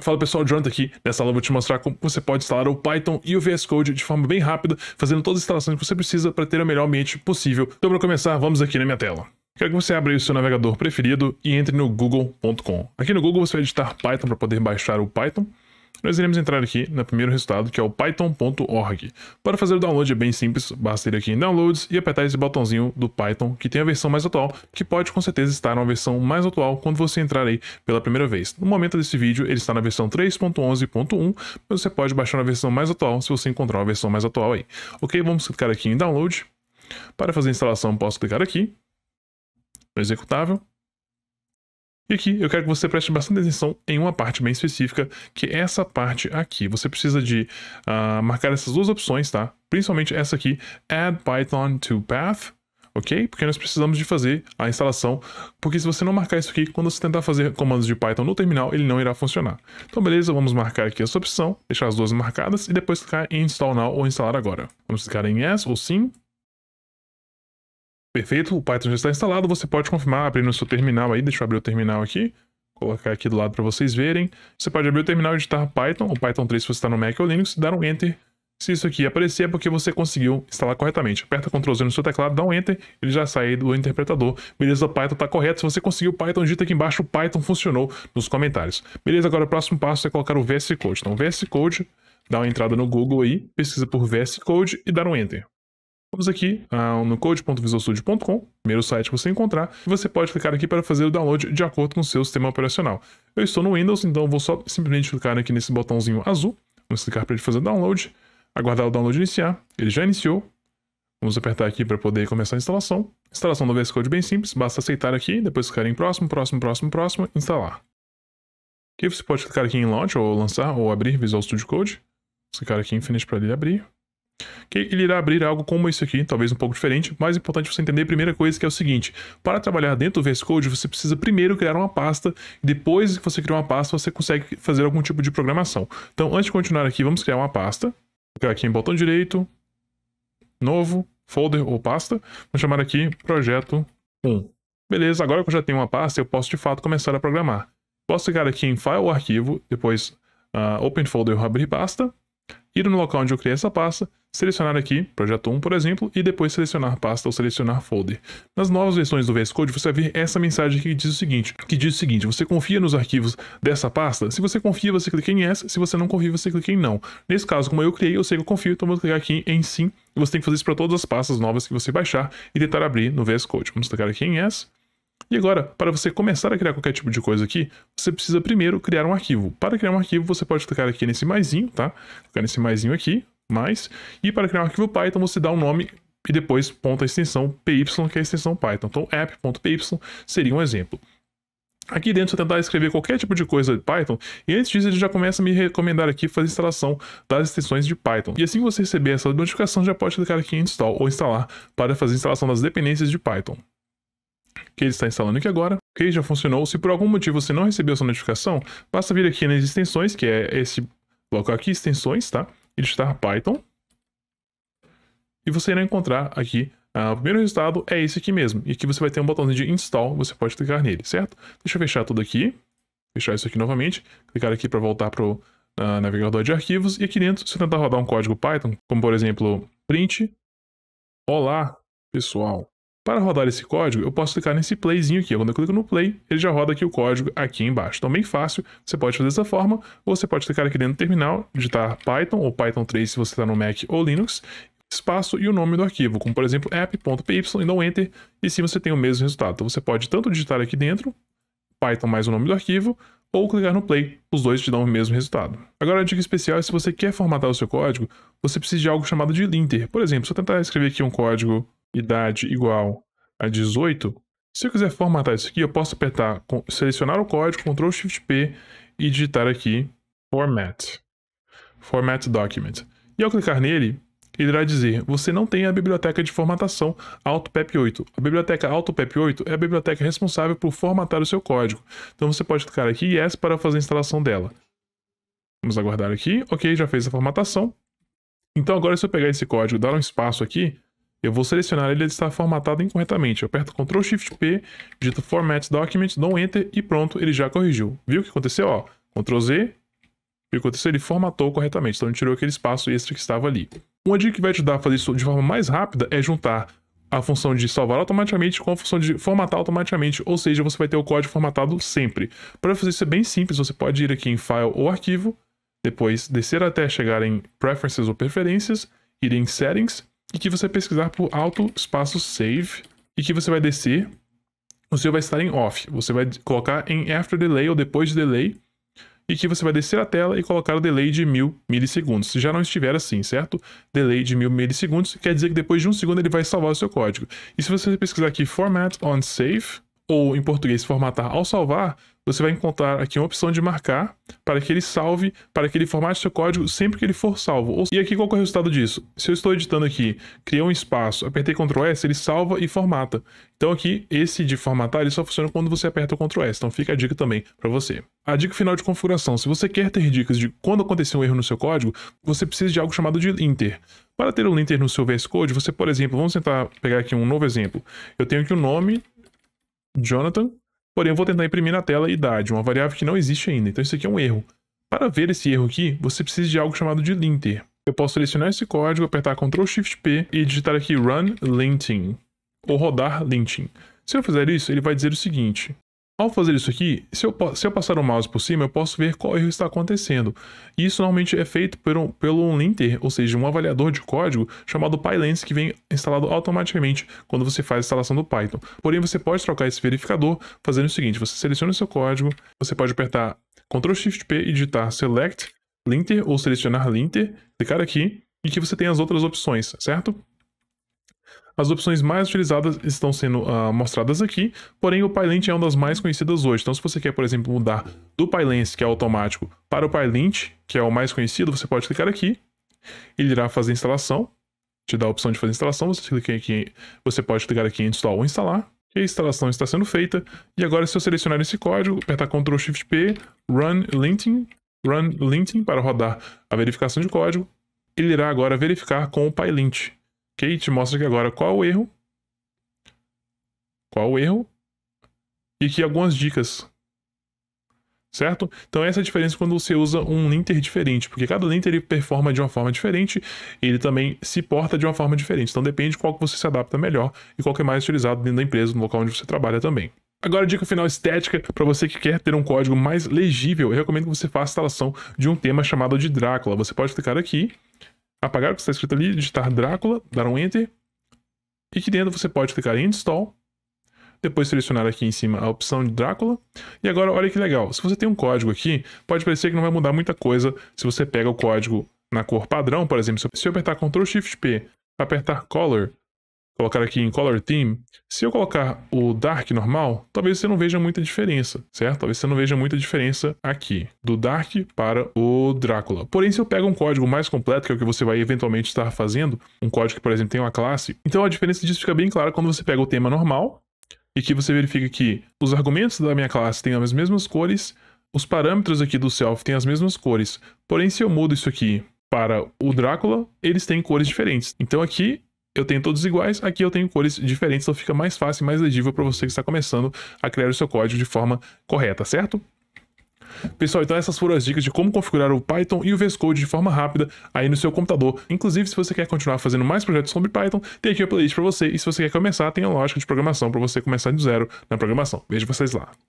Fala pessoal, Jonathan aqui. Nessa aula eu vou te mostrar como você pode instalar o Python e o VS Code de forma bem rápida, fazendo todas as instalações que você precisa para ter o melhor ambiente possível. Então para começar, vamos aqui na minha tela. Quero que você abra o seu navegador preferido e entre no google.com. Aqui no Google você vai editar Python para poder baixar o Python. Nós iremos entrar aqui no primeiro resultado, que é o python.org. Para fazer o download é bem simples, basta ir aqui em Downloads e apertar esse botãozinho do Python, que tem a versão mais atual, que pode com certeza estar na versão mais atual quando você entrar aí pela primeira vez. No momento desse vídeo, ele está na versão 3.11.1, mas você pode baixar na versão mais atual se você encontrar uma versão mais atual aí. Ok, vamos clicar aqui em Download. Para fazer a instalação, posso clicar aqui, no executável, e aqui eu quero que você preste bastante atenção em uma parte bem específica, que é essa parte aqui. Você precisa de uh, marcar essas duas opções, tá? Principalmente essa aqui, add Python to path, ok? Porque nós precisamos de fazer a instalação, porque se você não marcar isso aqui, quando você tentar fazer comandos de Python no terminal, ele não irá funcionar. Então beleza, vamos marcar aqui essa opção, deixar as duas marcadas e depois clicar em install now ou instalar agora. Vamos clicar em yes ou sim, Perfeito, o Python já está instalado, você pode confirmar abrindo o seu terminal aí, deixa eu abrir o terminal aqui, colocar aqui do lado para vocês verem. Você pode abrir o terminal e editar Python, ou Python 3 se você está no Mac ou Linux, e dar um Enter. Se isso aqui aparecer é porque você conseguiu instalar corretamente. Aperta Ctrl Z no seu teclado, dá um Enter, ele já sai do interpretador. Beleza, o Python está correto. Se você conseguiu Python, digita aqui embaixo, O Python funcionou nos comentários. Beleza, agora o próximo passo é colocar o VS Code. Então, VS Code, dá uma entrada no Google aí, pesquisa por VS Code e dá um Enter aqui uh, no code.visualstudio.com, primeiro site que você encontrar, e você pode clicar aqui para fazer o download de acordo com o seu sistema operacional. Eu estou no Windows, então vou só simplesmente clicar aqui nesse botãozinho azul, vamos clicar para ele fazer download, aguardar o download iniciar, ele já iniciou, Vamos apertar aqui para poder começar a instalação. Instalação do VS Code bem simples, basta aceitar aqui, depois clicar em próximo, próximo, próximo, próximo, instalar. Aqui você pode clicar aqui em Launch, ou lançar, ou abrir Visual Studio Code. clicar aqui em Finish para ele abrir que ele irá abrir algo como isso aqui, talvez um pouco diferente, mas é importante você entender a primeira coisa que é o seguinte, para trabalhar dentro do VS Code, você precisa primeiro criar uma pasta, depois que você criar uma pasta, você consegue fazer algum tipo de programação. Então, antes de continuar aqui, vamos criar uma pasta, vou clicar aqui em botão direito, novo, folder ou pasta, vou chamar aqui projeto 1. Beleza, agora que eu já tenho uma pasta, eu posso de fato começar a programar. Posso clicar aqui em File ou Arquivo, depois uh, Open Folder ou Abrir Pasta, ir no local onde eu criei essa pasta selecionar aqui, projeto 1, por exemplo, e depois selecionar pasta ou selecionar folder. Nas novas versões do VS Code, você vai ver essa mensagem aqui que diz o seguinte, que diz o seguinte, você confia nos arquivos dessa pasta? Se você confia, você clica em yes, se você não confia, você clica em não. Nesse caso, como eu criei, eu sei que eu confio, então vou clicar aqui em sim, e você tem que fazer isso para todas as pastas novas que você baixar e tentar abrir no VS Code. Vamos clicar aqui em yes, e agora, para você começar a criar qualquer tipo de coisa aqui, você precisa primeiro criar um arquivo. Para criar um arquivo, você pode clicar aqui nesse maisinho, tá? Clicar nesse maisinho aqui, mais. E para criar um arquivo Python, você dá um nome e depois ponta a extensão py, que é a extensão Python. Então, app.py seria um exemplo. Aqui dentro, você eu tentar escrever qualquer tipo de coisa de Python, e antes disso ele já começa a me recomendar aqui fazer a instalação das extensões de Python. E assim que você receber essa notificação, já pode clicar aqui em install ou instalar para fazer a instalação das dependências de Python. Que ele está instalando aqui agora, ok? Já funcionou. Se por algum motivo você não recebeu essa notificação, basta vir aqui nas extensões, que é esse bloco aqui, extensões, tá? editar Python. E você irá encontrar aqui, uh, o primeiro resultado é esse aqui mesmo. E aqui você vai ter um botãozinho de install, você pode clicar nele, certo? Deixa eu fechar tudo aqui, fechar isso aqui novamente, clicar aqui para voltar para o uh, ah, navegador de arquivos. E aqui dentro, se eu tentar rodar um código Python, como por exemplo, print, olá pessoal, para rodar esse código, eu posso clicar nesse playzinho aqui. Quando eu clico no play, ele já roda aqui o código aqui embaixo. Então, bem fácil, você pode fazer dessa forma, ou você pode clicar aqui dentro do terminal, digitar Python ou Python 3 se você está no Mac ou Linux, espaço e o nome do arquivo, como por exemplo app.py, e dá um enter, e sim você tem o mesmo resultado. Então você pode tanto digitar aqui dentro, Python mais o nome do arquivo, ou clicar no play, os dois te dão o mesmo resultado. Agora a dica especial é se você quer formatar o seu código, você precisa de algo chamado de linter. Por exemplo, se eu tentar escrever aqui um código idade igual a 18, se eu quiser formatar isso aqui, eu posso apertar, selecionar o código, Ctrl Shift P e digitar aqui Format, Format Document. E ao clicar nele, ele irá dizer, você não tem a biblioteca de formatação AutoPEP 8. A biblioteca AutoPEP 8 é a biblioteca responsável por formatar o seu código. Então você pode clicar aqui Yes para fazer a instalação dela. Vamos aguardar aqui. Ok, já fez a formatação. Então agora se eu pegar esse código, dar um espaço aqui, eu vou selecionar ele, ele está formatado incorretamente. Eu aperto Ctrl Shift P, digito Format Document, dou Enter e pronto, ele já corrigiu. Viu o que aconteceu? Ó, Ctrl Z, o que aconteceu? Ele formatou corretamente, então ele tirou aquele espaço extra que estava ali. Uma dica que vai ajudar a fazer isso de forma mais rápida é juntar a função de salvar automaticamente com a função de formatar automaticamente, ou seja, você vai ter o código formatado sempre. Para fazer isso é bem simples, você pode ir aqui em File ou Arquivo, depois descer até chegar em Preferences ou Preferências, ir em Settings, e que você pesquisar por alto espaço save e que você vai descer. O seu vai estar em off. Você vai colocar em after delay ou depois de delay e que você vai descer a tela e colocar o delay de mil milissegundos. Se já não estiver assim, certo? Delay de mil milissegundos quer dizer que depois de um segundo ele vai salvar o seu código. E se você pesquisar aqui format on save ou em português formatar ao salvar, você vai encontrar aqui uma opção de marcar para que ele salve, para que ele formate seu código sempre que ele for salvo. E aqui qual é o resultado disso? Se eu estou editando aqui, criei um espaço, apertei Ctrl S, ele salva e formata. Então aqui, esse de formatar, ele só funciona quando você aperta o Ctrl S, então fica a dica também para você. A dica final de configuração, se você quer ter dicas de quando acontecer um erro no seu código, você precisa de algo chamado de linter. Para ter um linter no seu VS Code, você, por exemplo, vamos tentar pegar aqui um novo exemplo. Eu tenho aqui o um nome, Jonathan, Porém, eu vou tentar imprimir na tela idade, uma variável que não existe ainda, então isso aqui é um erro. Para ver esse erro aqui, você precisa de algo chamado de linter. Eu posso selecionar esse código, apertar Ctrl Shift P e digitar aqui run linting, ou rodar linting. Se eu fizer isso, ele vai dizer o seguinte, ao fazer isso aqui, se eu, se eu passar o mouse por cima, eu posso ver qual erro está acontecendo. E isso normalmente é feito por um, pelo um linter, ou seja, um avaliador de código chamado PyLens, que vem instalado automaticamente quando você faz a instalação do Python. Porém, você pode trocar esse verificador fazendo o seguinte, você seleciona o seu código, você pode apertar Ctrl+Shift+P e digitar Select Linter ou selecionar Linter, clicar aqui, e que você tem as outras opções, certo? As opções mais utilizadas estão sendo uh, mostradas aqui, porém o PyLint é uma das mais conhecidas hoje. Então se você quer, por exemplo, mudar do PyLens, que é automático, para o PyLint, que é o mais conhecido, você pode clicar aqui, ele irá fazer a instalação, te dá a opção de fazer a instalação, você, clica aqui, você pode clicar aqui em install ou instalar, a instalação está sendo feita, e agora se eu selecionar esse código, apertar Ctrl Shift P, Run Linting, Run Linting para rodar a verificação de código, ele irá agora verificar com o PyLint. Kate mostra aqui agora qual é o erro. Qual é o erro. E aqui algumas dicas. Certo? Então essa é a diferença quando você usa um linter diferente, porque cada linter ele performa de uma forma diferente, ele também se porta de uma forma diferente. Então depende qual que você se adapta melhor e qual que é mais utilizado dentro da empresa, no local onde você trabalha também. Agora, dica final estética, para você que quer ter um código mais legível, eu recomendo que você faça a instalação de um tema chamado de Drácula. Você pode clicar aqui apagar o que está escrito ali, digitar Drácula, dar um Enter. E aqui dentro você pode clicar em Install. Depois selecionar aqui em cima a opção de Drácula. E agora, olha que legal. Se você tem um código aqui, pode parecer que não vai mudar muita coisa se você pega o código na cor padrão, por exemplo. Se eu apertar Ctrl Shift P, apertar Color colocar aqui em Color Theme, se eu colocar o Dark normal, talvez você não veja muita diferença, certo? Talvez você não veja muita diferença aqui, do Dark para o Drácula. Porém, se eu pego um código mais completo, que é o que você vai eventualmente estar fazendo, um código que, por exemplo, tem uma classe, então a diferença disso fica bem clara quando você pega o tema normal, e que você verifica que os argumentos da minha classe têm as mesmas cores, os parâmetros aqui do self têm as mesmas cores. Porém, se eu mudo isso aqui para o Drácula, eles têm cores diferentes. Então aqui eu tenho todos iguais, aqui eu tenho cores diferentes, então fica mais fácil e mais legível para você que está começando a criar o seu código de forma correta, certo? Pessoal, então essas foram as dicas de como configurar o Python e o VS Code de forma rápida aí no seu computador. Inclusive, se você quer continuar fazendo mais projetos sobre Python, tem aqui a playlist para você. E se você quer começar, tem a lógica de programação para você começar do zero na programação. Vejo vocês lá.